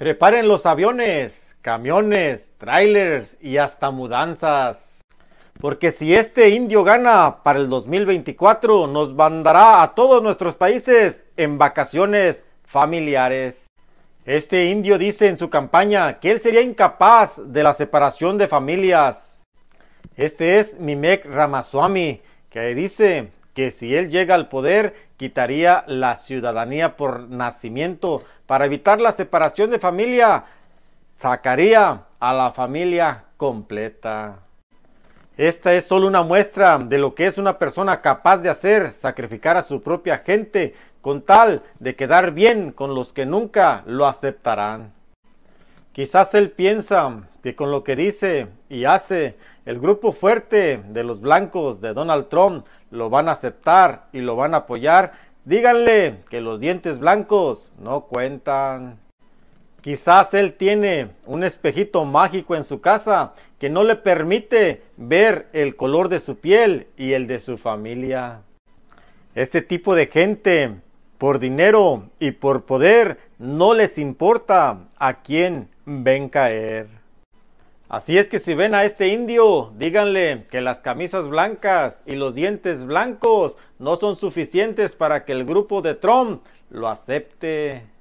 Preparen los aviones, camiones, trailers y hasta mudanzas. Porque si este indio gana para el 2024, nos mandará a todos nuestros países en vacaciones familiares. Este indio dice en su campaña que él sería incapaz de la separación de familias. Este es Mimek Ramaswamy, que dice, si él llega al poder quitaría la ciudadanía por nacimiento para evitar la separación de familia, sacaría a la familia completa. Esta es solo una muestra de lo que es una persona capaz de hacer, sacrificar a su propia gente con tal de quedar bien con los que nunca lo aceptarán. Quizás él piensa que con lo que dice y hace, el grupo fuerte de los blancos de Donald Trump lo van a aceptar y lo van a apoyar. Díganle que los dientes blancos no cuentan. Quizás él tiene un espejito mágico en su casa que no le permite ver el color de su piel y el de su familia. Este tipo de gente por dinero y por poder, no les importa a quién ven caer. Así es que si ven a este indio, díganle que las camisas blancas y los dientes blancos no son suficientes para que el grupo de Trump lo acepte.